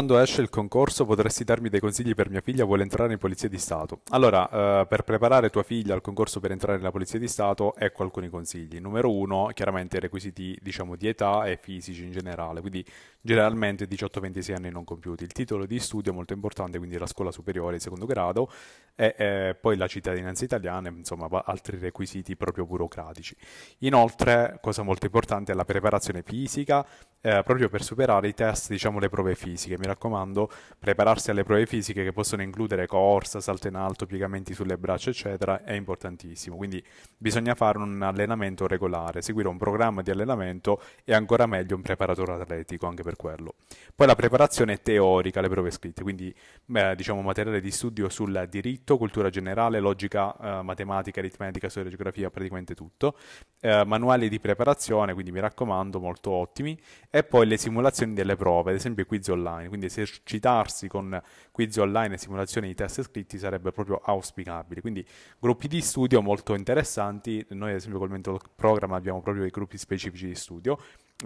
quando esce il concorso potresti darmi dei consigli per mia figlia, vuole entrare in Polizia di Stato. Allora, eh, per preparare tua figlia al concorso per entrare nella Polizia di Stato, ecco alcuni consigli. Numero uno, chiaramente i requisiti diciamo, di età e fisici in generale, quindi generalmente 18-26 anni non compiuti. Il titolo di studio è molto importante, quindi la scuola superiore di secondo grado e eh, poi la cittadinanza italiana, insomma altri requisiti proprio burocratici. Inoltre, cosa molto importante è la preparazione fisica, eh, proprio per superare i test, diciamo le prove fisiche. Mi raccomando, prepararsi alle prove fisiche che possono includere corsa, salto in alto, piegamenti sulle braccia, eccetera, è importantissimo. Quindi bisogna fare un allenamento regolare, seguire un programma di allenamento e ancora meglio un preparatore atletico anche per quello. Poi la preparazione teorica alle prove scritte, quindi beh, diciamo materiale di studio sul diritto, cultura generale, logica, eh, matematica, aritmetica, storia, geografia, praticamente tutto. Eh, manuali di preparazione, quindi mi raccomando, molto ottimi. E poi le simulazioni delle prove, ad esempio quiz online, quindi quindi esercitarsi con quiz online e simulazioni di test scritti sarebbe proprio auspicabile. Quindi gruppi di studio molto interessanti, noi ad esempio col Mentor Program abbiamo proprio i gruppi specifici di studio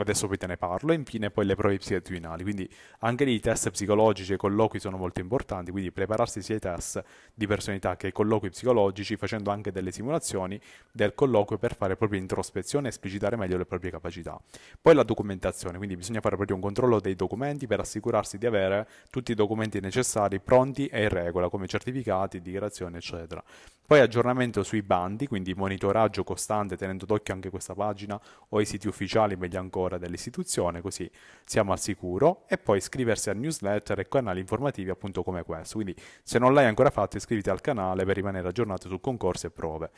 adesso poi te ne parlo, e infine poi le prove psichiatrinali, quindi anche lì i test psicologici e i colloqui sono molto importanti, quindi prepararsi sia ai test di personalità che ai colloqui psicologici facendo anche delle simulazioni del colloquio per fare proprio introspezione e esplicitare meglio le proprie capacità. Poi la documentazione, quindi bisogna fare proprio un controllo dei documenti per assicurarsi di avere tutti i documenti necessari pronti e in regola, come certificati, dichiarazioni, eccetera. Poi aggiornamento sui bandi, quindi monitoraggio costante tenendo d'occhio anche questa pagina o i siti ufficiali, meglio ancora lavora dell'istituzione, così siamo al sicuro, e poi iscriversi a newsletter e canali informativi appunto come questo. Quindi se non l'hai ancora fatto iscriviti al canale per rimanere aggiornato su concorsi e prove.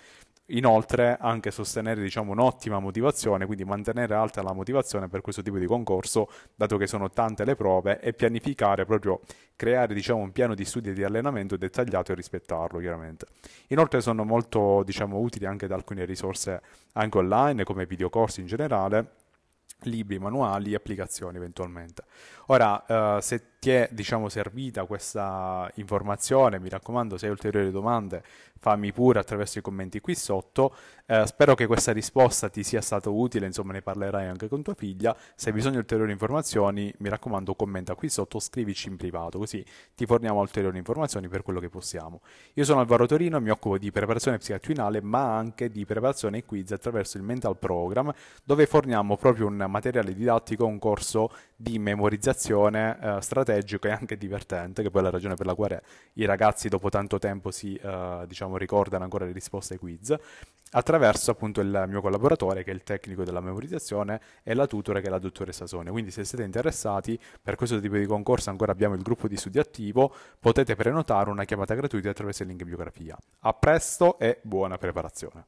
Inoltre anche sostenere diciamo, un'ottima motivazione, quindi mantenere alta la motivazione per questo tipo di concorso, dato che sono tante le prove, e pianificare proprio, creare diciamo, un piano di studio e di allenamento dettagliato e rispettarlo chiaramente. Inoltre sono molto diciamo, utili anche da alcune risorse anche online come videocorsi in generale libri, manuali, applicazioni eventualmente. Ora, eh, se ti è diciamo, servita questa informazione, mi raccomando, se hai ulteriori domande fammi pure attraverso i commenti qui sotto. Eh, spero che questa risposta ti sia stata utile, insomma ne parlerai anche con tua figlia. Se hai bisogno di ulteriori informazioni, mi raccomando, commenta qui sotto, scrivici in privato, così ti forniamo ulteriori informazioni per quello che possiamo. Io sono Alvaro Torino, mi occupo di preparazione psichiatrinale, ma anche di preparazione quiz attraverso il Mental Program, dove forniamo proprio un materiale didattico, un corso di memorizzazione eh, strategica strategico e anche divertente, che poi è la ragione per la quale i ragazzi dopo tanto tempo si uh, diciamo, ricordano ancora le risposte ai quiz, attraverso appunto il mio collaboratore che è il tecnico della memorizzazione e la tutora che è la dottoressa Sone. Quindi se siete interessati per questo tipo di concorso ancora abbiamo il gruppo di studi attivo, potete prenotare una chiamata gratuita attraverso il link in biografia. A presto e buona preparazione!